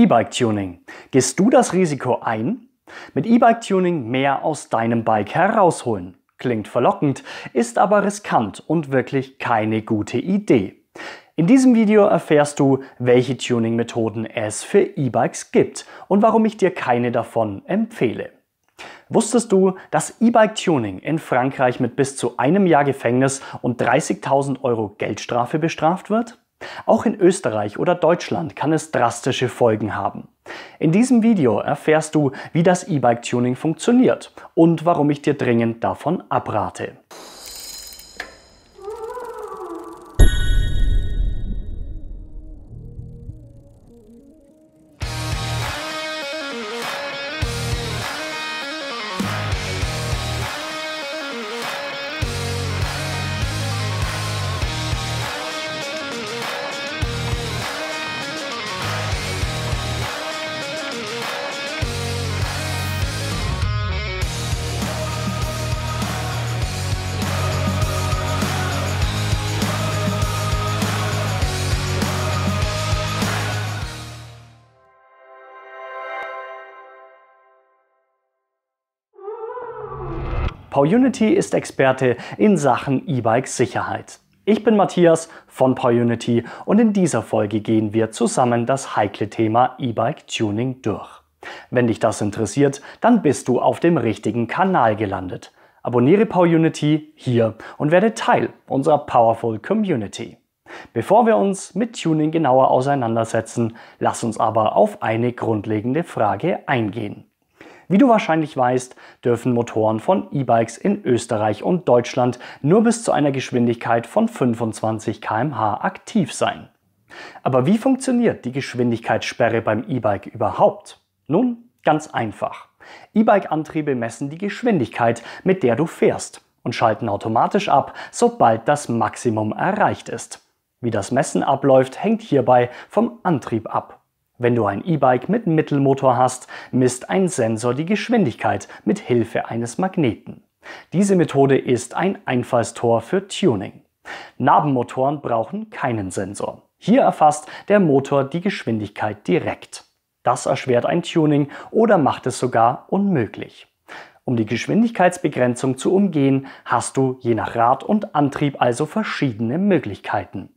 E-Bike-Tuning. Gehst du das Risiko ein? Mit E-Bike-Tuning mehr aus deinem Bike herausholen. Klingt verlockend, ist aber riskant und wirklich keine gute Idee. In diesem Video erfährst du, welche Tuning-Methoden es für E-Bikes gibt und warum ich dir keine davon empfehle. Wusstest du, dass E-Bike-Tuning in Frankreich mit bis zu einem Jahr Gefängnis und 30.000 Euro Geldstrafe bestraft wird? Auch in Österreich oder Deutschland kann es drastische Folgen haben. In diesem Video erfährst du, wie das E-Bike-Tuning funktioniert und warum ich dir dringend davon abrate. PowerUnity ist Experte in Sachen E-Bike-Sicherheit. Ich bin Matthias von PowerUnity und in dieser Folge gehen wir zusammen das heikle Thema E-Bike-Tuning durch. Wenn dich das interessiert, dann bist du auf dem richtigen Kanal gelandet. Abonniere PowerUnity hier und werde Teil unserer Powerful Community. Bevor wir uns mit Tuning genauer auseinandersetzen, lass uns aber auf eine grundlegende Frage eingehen. Wie du wahrscheinlich weißt, dürfen Motoren von E-Bikes in Österreich und Deutschland nur bis zu einer Geschwindigkeit von 25 km/h aktiv sein. Aber wie funktioniert die Geschwindigkeitssperre beim E-Bike überhaupt? Nun, ganz einfach. E-Bike-Antriebe messen die Geschwindigkeit, mit der du fährst und schalten automatisch ab, sobald das Maximum erreicht ist. Wie das Messen abläuft, hängt hierbei vom Antrieb ab. Wenn du ein E-Bike mit Mittelmotor hast, misst ein Sensor die Geschwindigkeit mit Hilfe eines Magneten. Diese Methode ist ein Einfallstor für Tuning. Nabenmotoren brauchen keinen Sensor. Hier erfasst der Motor die Geschwindigkeit direkt. Das erschwert ein Tuning oder macht es sogar unmöglich. Um die Geschwindigkeitsbegrenzung zu umgehen, hast du je nach Rad und Antrieb also verschiedene Möglichkeiten.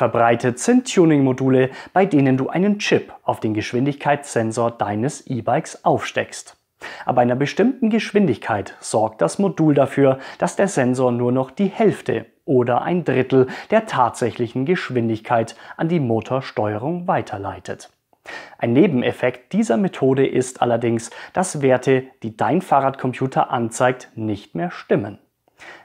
Verbreitet sind Tuning-Module, bei denen du einen Chip auf den Geschwindigkeitssensor deines E-Bikes aufsteckst. Ab einer bestimmten Geschwindigkeit sorgt das Modul dafür, dass der Sensor nur noch die Hälfte oder ein Drittel der tatsächlichen Geschwindigkeit an die Motorsteuerung weiterleitet. Ein Nebeneffekt dieser Methode ist allerdings, dass Werte, die dein Fahrradcomputer anzeigt, nicht mehr stimmen.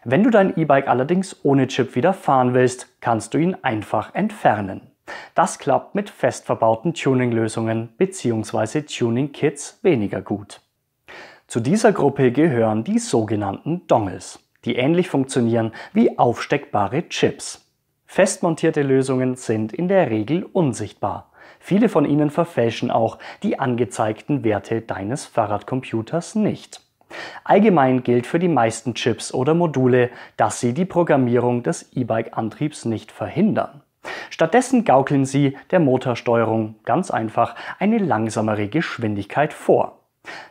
Wenn du dein E-Bike allerdings ohne Chip wieder fahren willst, kannst du ihn einfach entfernen. Das klappt mit fest verbauten Tuning-Lösungen bzw. Tuning-Kits weniger gut. Zu dieser Gruppe gehören die sogenannten Dongles, die ähnlich funktionieren wie aufsteckbare Chips. Festmontierte Lösungen sind in der Regel unsichtbar. Viele von ihnen verfälschen auch die angezeigten Werte deines Fahrradcomputers nicht. Allgemein gilt für die meisten Chips oder Module, dass sie die Programmierung des E-Bike-Antriebs nicht verhindern. Stattdessen gaukeln sie der Motorsteuerung ganz einfach eine langsamere Geschwindigkeit vor.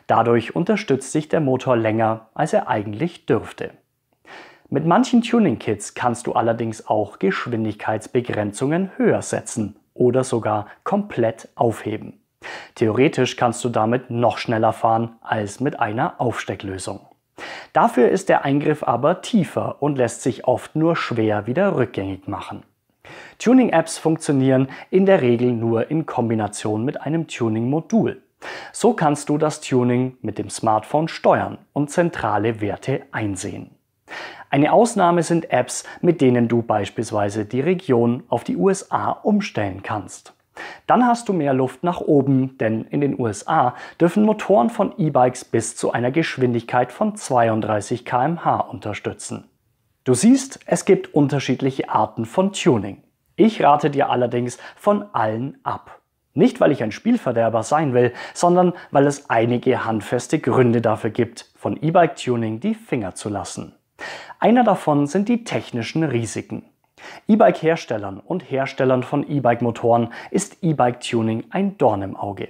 Dadurch unterstützt sich der Motor länger, als er eigentlich dürfte. Mit manchen Tuning-Kits kannst du allerdings auch Geschwindigkeitsbegrenzungen höher setzen oder sogar komplett aufheben. Theoretisch kannst du damit noch schneller fahren als mit einer Aufstecklösung. Dafür ist der Eingriff aber tiefer und lässt sich oft nur schwer wieder rückgängig machen. Tuning-Apps funktionieren in der Regel nur in Kombination mit einem Tuning-Modul. So kannst du das Tuning mit dem Smartphone steuern und zentrale Werte einsehen. Eine Ausnahme sind Apps, mit denen du beispielsweise die Region auf die USA umstellen kannst. Dann hast du mehr Luft nach oben, denn in den USA dürfen Motoren von E-Bikes bis zu einer Geschwindigkeit von 32 km/h unterstützen. Du siehst, es gibt unterschiedliche Arten von Tuning. Ich rate dir allerdings von allen ab. Nicht, weil ich ein Spielverderber sein will, sondern weil es einige handfeste Gründe dafür gibt, von E-Bike-Tuning die Finger zu lassen. Einer davon sind die technischen Risiken. E-Bike-Herstellern und Herstellern von E-Bike-Motoren ist E-Bike-Tuning ein Dorn im Auge.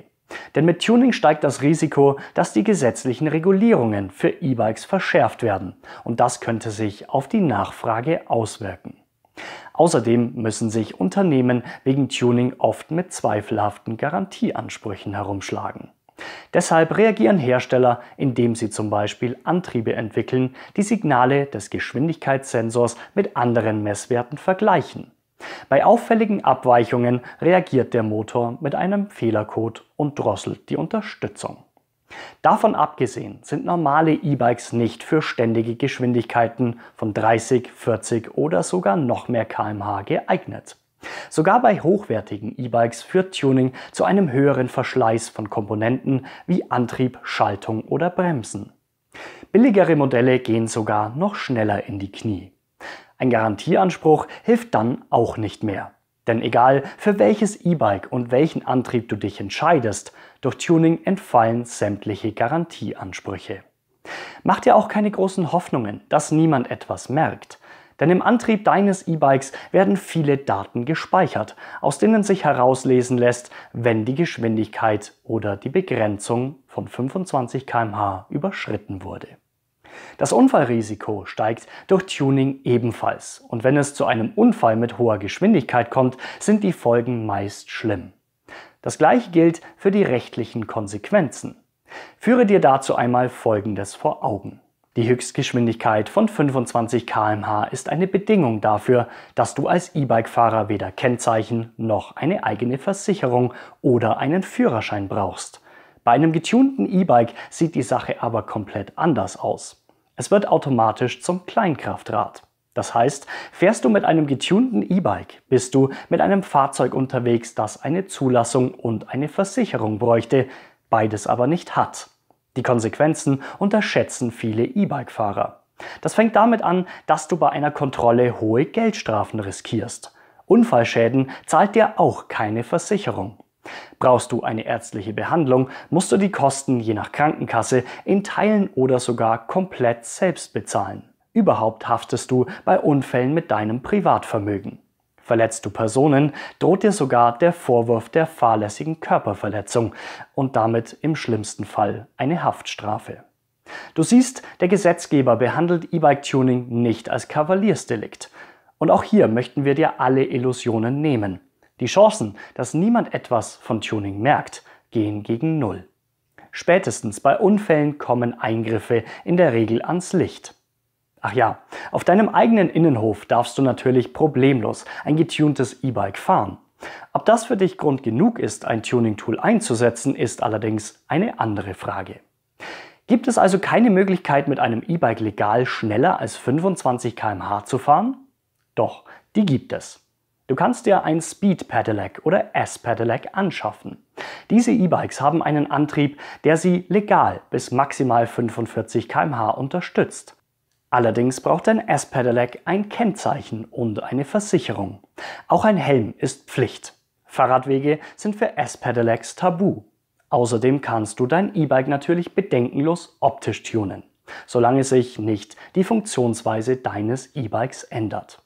Denn mit Tuning steigt das Risiko, dass die gesetzlichen Regulierungen für E-Bikes verschärft werden. Und das könnte sich auf die Nachfrage auswirken. Außerdem müssen sich Unternehmen wegen Tuning oft mit zweifelhaften Garantieansprüchen herumschlagen. Deshalb reagieren Hersteller, indem sie zum Beispiel Antriebe entwickeln, die Signale des Geschwindigkeitssensors mit anderen Messwerten vergleichen. Bei auffälligen Abweichungen reagiert der Motor mit einem Fehlercode und drosselt die Unterstützung. Davon abgesehen sind normale E-Bikes nicht für ständige Geschwindigkeiten von 30, 40 oder sogar noch mehr kmh geeignet. Sogar bei hochwertigen E-Bikes führt Tuning zu einem höheren Verschleiß von Komponenten wie Antrieb, Schaltung oder Bremsen. Billigere Modelle gehen sogar noch schneller in die Knie. Ein Garantieanspruch hilft dann auch nicht mehr. Denn egal für welches E-Bike und welchen Antrieb du dich entscheidest, durch Tuning entfallen sämtliche Garantieansprüche. Mach dir auch keine großen Hoffnungen, dass niemand etwas merkt. Denn im Antrieb deines E-Bikes werden viele Daten gespeichert, aus denen sich herauslesen lässt, wenn die Geschwindigkeit oder die Begrenzung von 25 km/h überschritten wurde. Das Unfallrisiko steigt durch Tuning ebenfalls und wenn es zu einem Unfall mit hoher Geschwindigkeit kommt, sind die Folgen meist schlimm. Das gleiche gilt für die rechtlichen Konsequenzen. Führe dir dazu einmal Folgendes vor Augen. Die Höchstgeschwindigkeit von 25 km/h ist eine Bedingung dafür, dass du als E-Bike-Fahrer weder Kennzeichen noch eine eigene Versicherung oder einen Führerschein brauchst. Bei einem getunten E-Bike sieht die Sache aber komplett anders aus. Es wird automatisch zum Kleinkraftrad. Das heißt, fährst du mit einem getunten E-Bike, bist du mit einem Fahrzeug unterwegs, das eine Zulassung und eine Versicherung bräuchte, beides aber nicht hat. Die Konsequenzen unterschätzen viele E-Bike-Fahrer. Das fängt damit an, dass du bei einer Kontrolle hohe Geldstrafen riskierst. Unfallschäden zahlt dir auch keine Versicherung. Brauchst du eine ärztliche Behandlung, musst du die Kosten je nach Krankenkasse in Teilen oder sogar komplett selbst bezahlen. Überhaupt haftest du bei Unfällen mit deinem Privatvermögen verletzt du Personen, droht dir sogar der Vorwurf der fahrlässigen Körperverletzung und damit im schlimmsten Fall eine Haftstrafe. Du siehst, der Gesetzgeber behandelt E-Bike-Tuning nicht als Kavaliersdelikt. Und auch hier möchten wir dir alle Illusionen nehmen. Die Chancen, dass niemand etwas von Tuning merkt, gehen gegen Null. Spätestens bei Unfällen kommen Eingriffe in der Regel ans Licht. Ach ja, auf deinem eigenen Innenhof darfst du natürlich problemlos ein getuntes E-Bike fahren. Ob das für dich Grund genug ist, ein Tuning-Tool einzusetzen, ist allerdings eine andere Frage. Gibt es also keine Möglichkeit, mit einem E-Bike legal schneller als 25 km/h zu fahren? Doch, die gibt es. Du kannst dir ein Speed Pedelec oder S-Pedelec anschaffen. Diese E-Bikes haben einen Antrieb, der sie legal bis maximal 45 km/h unterstützt. Allerdings braucht ein S-Pedelec ein Kennzeichen und eine Versicherung. Auch ein Helm ist Pflicht. Fahrradwege sind für S-Pedelecs tabu. Außerdem kannst du dein E-Bike natürlich bedenkenlos optisch tunen, solange sich nicht die Funktionsweise deines E-Bikes ändert.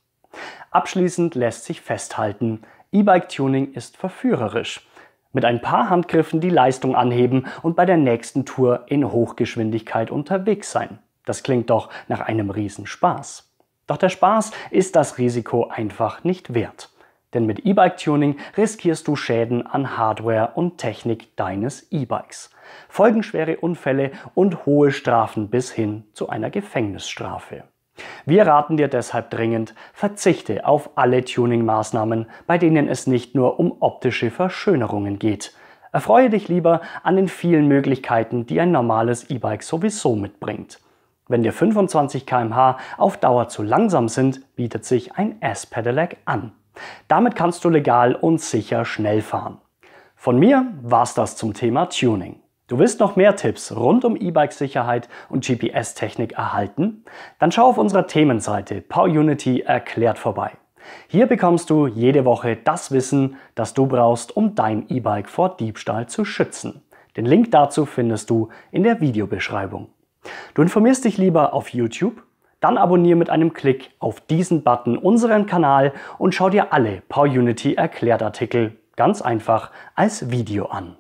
Abschließend lässt sich festhalten, E-Bike-Tuning ist verführerisch. Mit ein paar Handgriffen die Leistung anheben und bei der nächsten Tour in Hochgeschwindigkeit unterwegs sein. Das klingt doch nach einem Riesenspaß. Doch der Spaß ist das Risiko einfach nicht wert. Denn mit E-Bike-Tuning riskierst du Schäden an Hardware und Technik deines E-Bikes, folgenschwere Unfälle und hohe Strafen bis hin zu einer Gefängnisstrafe. Wir raten dir deshalb dringend, verzichte auf alle Tuning-Maßnahmen, bei denen es nicht nur um optische Verschönerungen geht. Erfreue dich lieber an den vielen Möglichkeiten, die ein normales E-Bike sowieso mitbringt. Wenn dir 25 km/h auf Dauer zu langsam sind, bietet sich ein S-Pedelec an. Damit kannst du legal und sicher schnell fahren. Von mir war's das zum Thema Tuning. Du willst noch mehr Tipps rund um E-Bike-Sicherheit und GPS-Technik erhalten? Dann schau auf unserer Themenseite PowerUnity erklärt vorbei. Hier bekommst du jede Woche das Wissen, das du brauchst, um dein E-Bike vor Diebstahl zu schützen. Den Link dazu findest du in der Videobeschreibung. Du informierst dich lieber auf YouTube? Dann abonniere mit einem Klick auf diesen Button unseren Kanal und schau dir alle PowerUnity Erklärtartikel ganz einfach als Video an.